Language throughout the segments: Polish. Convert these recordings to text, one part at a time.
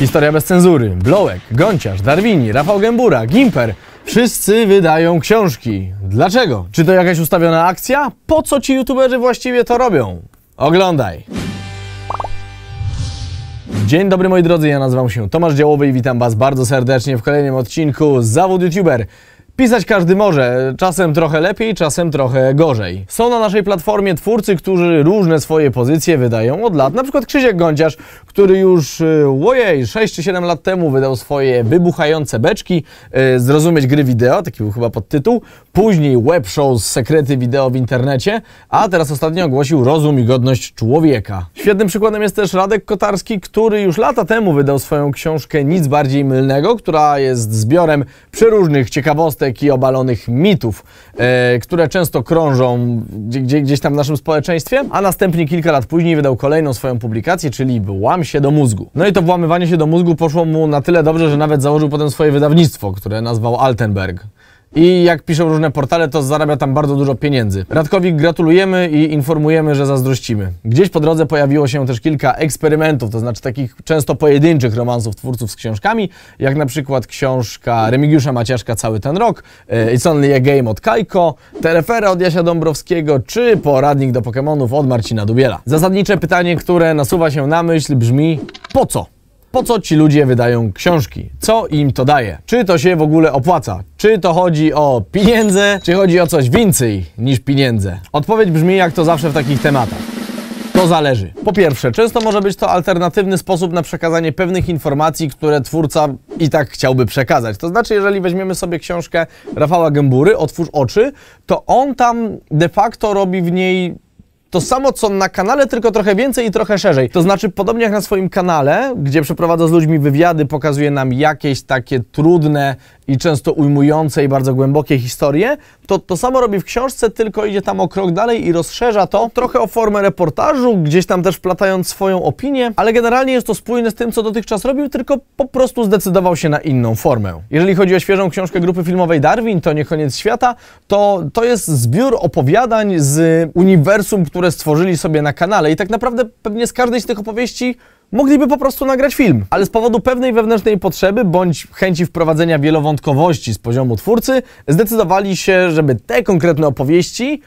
Historia bez cenzury, Blołek, Gonciarz, Darwini, Rafał Gębura, Gimper. Wszyscy wydają książki. Dlaczego? Czy to jakaś ustawiona akcja? Po co ci youtuberzy właściwie to robią? Oglądaj! Dzień dobry moi drodzy, ja nazywam się Tomasz Działowy i witam Was bardzo serdecznie w kolejnym odcinku Zawód YouTuber. Pisać każdy może, czasem trochę lepiej, czasem trochę gorzej. Są na naszej platformie twórcy, którzy różne swoje pozycje wydają od lat. Na przykład Krzysiek Gądziarz, który już, y, ojej, 6 czy 7 lat temu wydał swoje wybuchające beczki, y, Zrozumieć gry wideo, taki był chyba podtytuł, później web show z sekrety wideo w internecie, a teraz ostatnio ogłosił Rozum i godność człowieka. Świetnym przykładem jest też Radek Kotarski, który już lata temu wydał swoją książkę Nic bardziej mylnego, która jest zbiorem przeróżnych ciekawostek, plotek i obalonych mitów, e, które często krążą gdzie, gdzieś tam w naszym społeczeństwie, a następnie kilka lat później wydał kolejną swoją publikację, czyli Włam się do mózgu. No i to włamywanie się do mózgu poszło mu na tyle dobrze, że nawet założył potem swoje wydawnictwo, które nazwał Altenberg i jak piszą różne portale, to zarabia tam bardzo dużo pieniędzy. Radkowi gratulujemy i informujemy, że zazdrościmy. Gdzieś po drodze pojawiło się też kilka eksperymentów, to znaczy takich często pojedynczych romansów twórców z książkami, jak na przykład książka Remigiusza Maciaszka Cały ten rok, e, It's Only a Game od Kajko, Telefera od Jasia Dąbrowskiego, czy Poradnik do Pokémonów od Marcina Dubiela. Zasadnicze pytanie, które nasuwa się na myśl brzmi, po co? Po co ci ludzie wydają książki? Co im to daje? Czy to się w ogóle opłaca? Czy to chodzi o pieniądze, czy chodzi o coś więcej niż pieniądze? Odpowiedź brzmi jak to zawsze w takich tematach. To zależy. Po pierwsze, często może być to alternatywny sposób na przekazanie pewnych informacji, które twórca i tak chciałby przekazać. To znaczy, jeżeli weźmiemy sobie książkę Rafała Gębury, Otwórz oczy, to on tam de facto robi w niej to samo co na kanale, tylko trochę więcej i trochę szerzej. To znaczy, podobnie jak na swoim kanale, gdzie przeprowadza z ludźmi wywiady, pokazuje nam jakieś takie trudne i często ujmujące i bardzo głębokie historie, to to samo robi w książce, tylko idzie tam o krok dalej i rozszerza to trochę o formę reportażu, gdzieś tam też wplatając swoją opinię, ale generalnie jest to spójne z tym, co dotychczas robił, tylko po prostu zdecydował się na inną formę. Jeżeli chodzi o świeżą książkę grupy filmowej Darwin, to nie koniec świata, to to jest zbiór opowiadań z uniwersum, które stworzyli sobie na kanale i tak naprawdę pewnie z każdej z tych opowieści mogliby po prostu nagrać film. Ale z powodu pewnej wewnętrznej potrzeby bądź chęci wprowadzenia wielowątkowości z poziomu twórcy, zdecydowali się, żeby te konkretne opowieści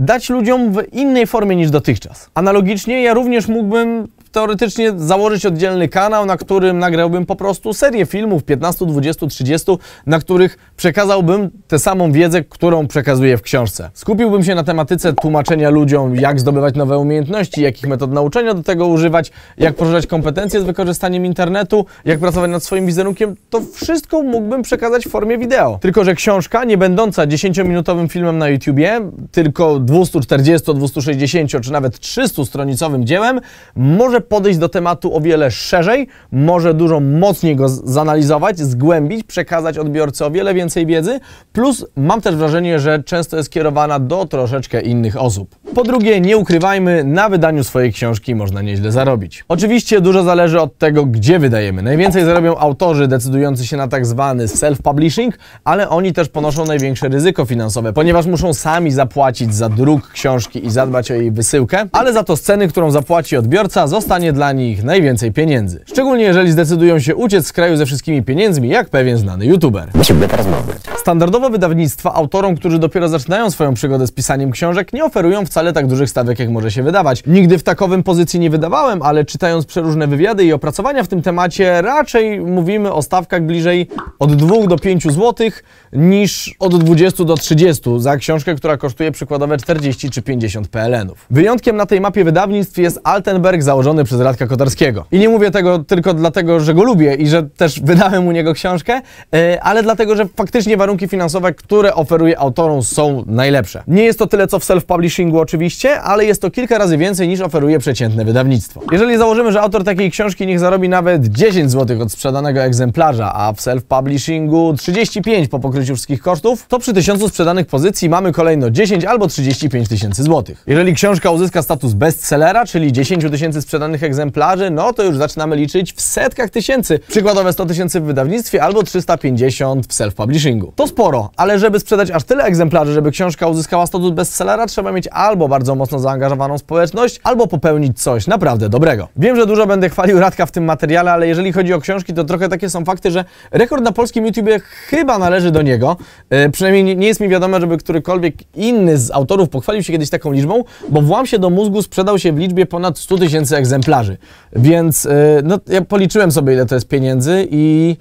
dać ludziom w innej formie niż dotychczas. Analogicznie ja również mógłbym teoretycznie założyć oddzielny kanał, na którym nagrałbym po prostu serię filmów 15, 20, 30, na których przekazałbym tę samą wiedzę, którą przekazuję w książce. Skupiłbym się na tematyce tłumaczenia ludziom, jak zdobywać nowe umiejętności, jakich metod nauczania do tego używać, jak poszerzać kompetencje z wykorzystaniem internetu, jak pracować nad swoim wizerunkiem. To wszystko mógłbym przekazać w formie wideo. Tylko, że książka, nie będąca 10-minutowym filmem na YouTubie, tylko 240, 260 czy nawet 300-stronicowym dziełem, może może podejść do tematu o wiele szerzej, może dużo mocniej go zanalizować, zgłębić, przekazać odbiorcy o wiele więcej wiedzy, plus mam też wrażenie, że często jest kierowana do troszeczkę innych osób. Po drugie, nie ukrywajmy, na wydaniu swojej książki można nieźle zarobić. Oczywiście dużo zależy od tego, gdzie wydajemy. Najwięcej zarobią autorzy decydujący się na tak zwany self-publishing, ale oni też ponoszą największe ryzyko finansowe, ponieważ muszą sami zapłacić za druk książki i zadbać o jej wysyłkę, ale za to z ceny, którą zapłaci odbiorca, zostanie dla nich najwięcej pieniędzy. Szczególnie jeżeli zdecydują się uciec z kraju ze wszystkimi pieniędzmi, jak pewien znany youtuber. Standardowo wydawnictwa autorom, którzy dopiero zaczynają swoją przygodę z pisaniem książek, nie oferują wcale wcale tak dużych stawek, jak może się wydawać. Nigdy w takowym pozycji nie wydawałem, ale czytając przeróżne wywiady i opracowania w tym temacie, raczej mówimy o stawkach bliżej od 2 do 5 zł niż od 20 do 30 za książkę, która kosztuje przykładowe 40 czy 50 PLN-ów. Wyjątkiem na tej mapie wydawnictw jest Altenberg założony przez Radka Kotarskiego. I nie mówię tego tylko dlatego, że go lubię i że też wydałem u niego książkę, yy, ale dlatego, że faktycznie warunki finansowe, które oferuje autorom są najlepsze. Nie jest to tyle co w self-publishingu oczywiście, ale jest to kilka razy więcej niż oferuje przeciętne wydawnictwo. Jeżeli założymy, że autor takiej książki niech zarobi nawet 10 zł od sprzedanego egzemplarza, a w self-publishingu 35 po pokryciu wszystkich kosztów, to przy 1000 sprzedanych pozycji mamy kolejno 10 albo 35 tysięcy złotych. Jeżeli książka uzyska status bestsellera, czyli 10 tysięcy sprzedanych egzemplarzy, no to już zaczynamy liczyć w setkach tysięcy. Przykładowe 100 tysięcy w wydawnictwie albo 350 w self-publishingu. To sporo, ale żeby sprzedać aż tyle egzemplarzy, żeby książka uzyskała status bestsellera, trzeba mieć albo albo bardzo mocno zaangażowaną społeczność, albo popełnić coś naprawdę dobrego. Wiem, że dużo będę chwalił Radka w tym materiale, ale jeżeli chodzi o książki, to trochę takie są fakty, że rekord na polskim YouTubie chyba należy do niego. E, przynajmniej nie jest mi wiadomo, żeby którykolwiek inny z autorów pochwalił się kiedyś taką liczbą, bo włam się do mózgu sprzedał się w liczbie ponad 100 tysięcy egzemplarzy. Więc e, no, ja policzyłem sobie, ile to jest pieniędzy i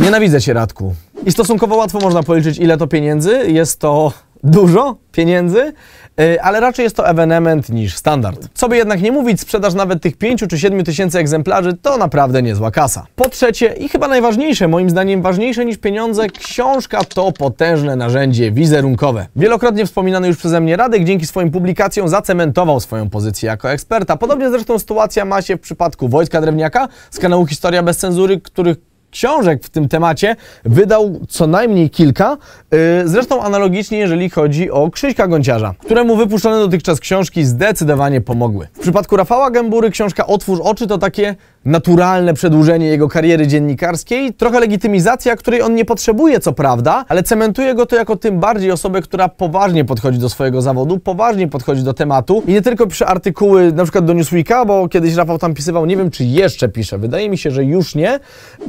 nienawidzę się Radku. I stosunkowo łatwo można policzyć, ile to pieniędzy. Jest to dużo pieniędzy, y, ale raczej jest to ewenement niż standard. Co by jednak nie mówić, sprzedaż nawet tych 5 czy 7 tysięcy egzemplarzy to naprawdę niezła kasa. Po trzecie i chyba najważniejsze, moim zdaniem ważniejsze niż pieniądze, książka to potężne narzędzie wizerunkowe. Wielokrotnie wspominany już przeze mnie Radek dzięki swoim publikacjom zacementował swoją pozycję jako eksperta. Podobnie zresztą sytuacja ma się w przypadku Wojtka Drewniaka z kanału Historia Bez Cenzury, których książek w tym temacie wydał co najmniej kilka. Y, zresztą analogicznie, jeżeli chodzi o Krzyśka Gonciarza, któremu wypuszczone dotychczas książki zdecydowanie pomogły. W przypadku Rafała Gębury książka Otwórz oczy to takie naturalne przedłużenie jego kariery dziennikarskiej, trochę legitymizacja, której on nie potrzebuje, co prawda, ale cementuje go to jako tym bardziej osobę, która poważnie podchodzi do swojego zawodu, poważnie podchodzi do tematu i nie tylko pisze artykuły na przykład do Newsweeka, bo kiedyś Rafał tam pisywał, nie wiem czy jeszcze pisze, wydaje mi się, że już nie, yy,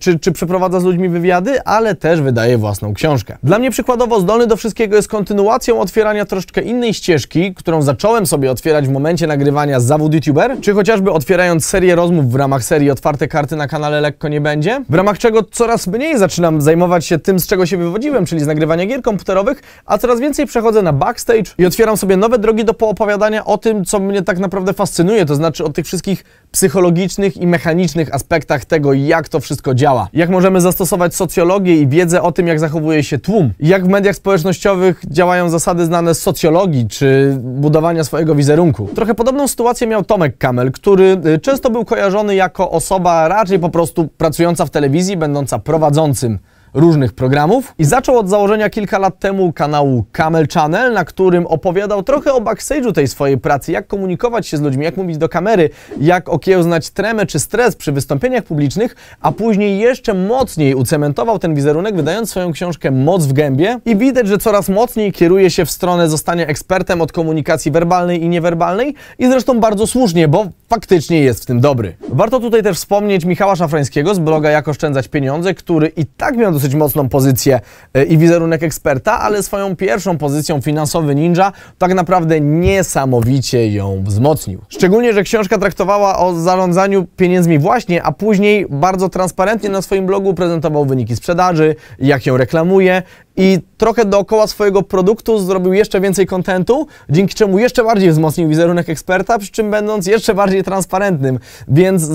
czy, czy przeprowadza z ludźmi wywiady, ale też wydaje własną książkę. Dla mnie przykładowo Zdolny do Wszystkiego jest kontynuacją otwierania troszeczkę innej ścieżki, którą zacząłem sobie otwierać w momencie nagrywania z zawód YouTuber, czy chociażby otwierając serię rozmów w ramach serii Otwarte Karty na kanale Lekko nie będzie, w ramach czego coraz mniej zaczynam zajmować się tym, z czego się wywodziłem, czyli z nagrywania gier komputerowych, a coraz więcej przechodzę na backstage i otwieram sobie nowe drogi do poopowiadania o tym, co mnie tak naprawdę fascynuje, to znaczy o tych wszystkich psychologicznych i mechanicznych aspektach tego, jak to wszystko działa. Jak możemy zastosować socjologię i wiedzę o tym, jak zachowuje się tłum. Jak w mediach społecznościowych działają zasady znane z socjologii czy budowania swojego wizerunku. Trochę podobną sytuację miał Tomek Kamel, który y, często był kojarzony kojarzony jako osoba raczej po prostu pracująca w telewizji, będąca prowadzącym różnych programów i zaczął od założenia kilka lat temu kanału Camel Channel, na którym opowiadał trochę o backstage'u tej swojej pracy, jak komunikować się z ludźmi, jak mówić do kamery, jak okiełznać tremę czy stres przy wystąpieniach publicznych, a później jeszcze mocniej ucementował ten wizerunek, wydając swoją książkę Moc w gębie i widać, że coraz mocniej kieruje się w stronę zostania ekspertem od komunikacji werbalnej i niewerbalnej i zresztą bardzo słusznie, bo faktycznie jest w tym dobry. Warto tutaj też wspomnieć Michała Szafrańskiego z bloga Jak oszczędzać pieniądze, który i tak miał dosyć dosyć mocną pozycję e, i wizerunek eksperta, ale swoją pierwszą pozycją finansowy ninja tak naprawdę niesamowicie ją wzmocnił. Szczególnie, że książka traktowała o zarządzaniu pieniędzmi właśnie, a później bardzo transparentnie na swoim blogu prezentował wyniki sprzedaży, jak ją reklamuje i trochę dookoła swojego produktu zrobił jeszcze więcej kontentu, dzięki czemu jeszcze bardziej wzmocnił wizerunek eksperta, przy czym będąc jeszcze bardziej transparentnym. Więc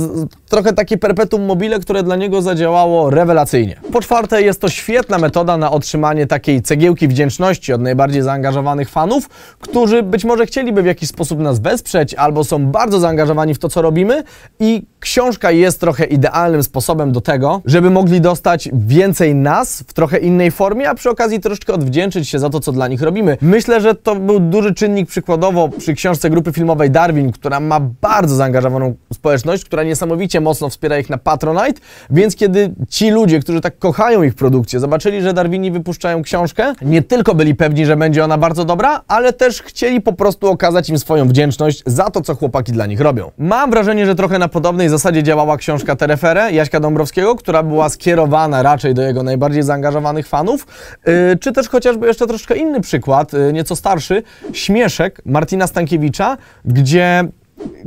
trochę takie perpetuum mobile, które dla niego zadziałało rewelacyjnie. Po czwarte, jest to świetna metoda na otrzymanie takiej cegiełki wdzięczności od najbardziej zaangażowanych fanów, którzy być może chcieliby w jakiś sposób nas wesprzeć albo są bardzo zaangażowani w to, co robimy i Książka jest trochę idealnym sposobem do tego, żeby mogli dostać więcej nas w trochę innej formie, a przy okazji troszeczkę odwdzięczyć się za to, co dla nich robimy. Myślę, że to był duży czynnik przykładowo przy książce grupy filmowej Darwin, która ma bardzo zaangażowaną społeczność, która niesamowicie mocno wspiera ich na Patronite, więc kiedy ci ludzie, którzy tak kochają ich produkcję, zobaczyli, że Darwini wypuszczają książkę, nie tylko byli pewni, że będzie ona bardzo dobra, ale też chcieli po prostu okazać im swoją wdzięczność za to, co chłopaki dla nich robią. Mam wrażenie, że trochę na podobnej zasadzie działała książka Terefere Jaśka Dąbrowskiego, która była skierowana raczej do jego najbardziej zaangażowanych fanów, y, czy też chociażby jeszcze troszkę inny przykład, y, nieco starszy, Śmieszek Martina Stankiewicza, gdzie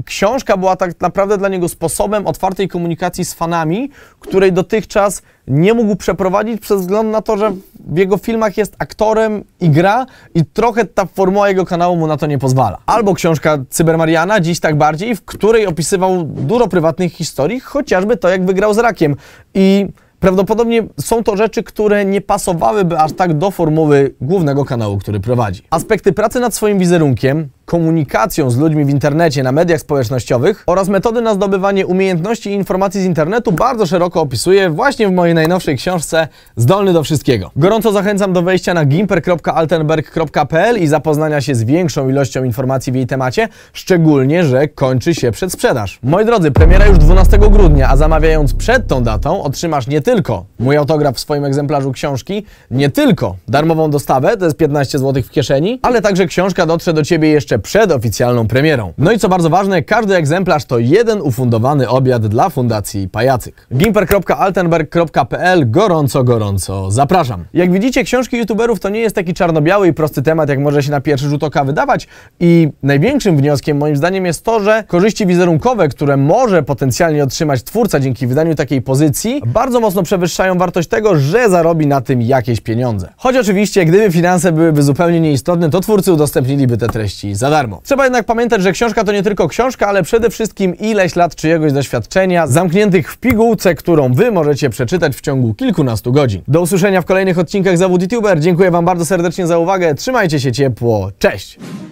książka była tak naprawdę dla niego sposobem otwartej komunikacji z fanami, której dotychczas nie mógł przeprowadzić przez wzgląd na to, że w jego filmach jest aktorem i gra i trochę ta formuła jego kanału mu na to nie pozwala. Albo książka Cybermariana, dziś tak bardziej, w której opisywał dużo prywatnych historii, chociażby to, jak wygrał z rakiem. I Prawdopodobnie są to rzeczy, które nie pasowałyby aż tak do formuły głównego kanału, który prowadzi. Aspekty pracy nad swoim wizerunkiem, komunikacją z ludźmi w internecie, na mediach społecznościowych oraz metody na zdobywanie umiejętności i informacji z internetu bardzo szeroko opisuję właśnie w mojej najnowszej książce Zdolny do wszystkiego. Gorąco zachęcam do wejścia na gimper.altenberg.pl i zapoznania się z większą ilością informacji w jej temacie, szczególnie, że kończy się przedsprzedaż. Moi drodzy, premiera już 12 grudnia, a zamawiając przed tą datą otrzymasz nie tylko mój autograf w swoim egzemplarzu książki, nie tylko darmową dostawę, to jest 15 zł w kieszeni, ale także książka dotrze do Ciebie jeszcze jeszcze przed oficjalną premierą. No i co bardzo ważne, każdy egzemplarz to jeden ufundowany obiad dla Fundacji Pajacyk. gimper.altenberg.pl Gorąco, gorąco zapraszam. Jak widzicie, książki youtuberów to nie jest taki czarno-biały i prosty temat, jak może się na pierwszy rzut oka wydawać i największym wnioskiem moim zdaniem jest to, że korzyści wizerunkowe, które może potencjalnie otrzymać twórca dzięki wydaniu takiej pozycji, bardzo mocno przewyższają wartość tego, że zarobi na tym jakieś pieniądze. Choć oczywiście, gdyby finanse byłyby zupełnie nieistotne, to twórcy udostępniliby te treści za za darmo. Trzeba jednak pamiętać, że książka to nie tylko książka, ale przede wszystkim ileś lat czyjegoś doświadczenia zamkniętych w pigułce, którą Wy możecie przeczytać w ciągu kilkunastu godzin. Do usłyszenia w kolejnych odcinkach Zawód YouTuber. Dziękuję Wam bardzo serdecznie za uwagę. Trzymajcie się ciepło. Cześć!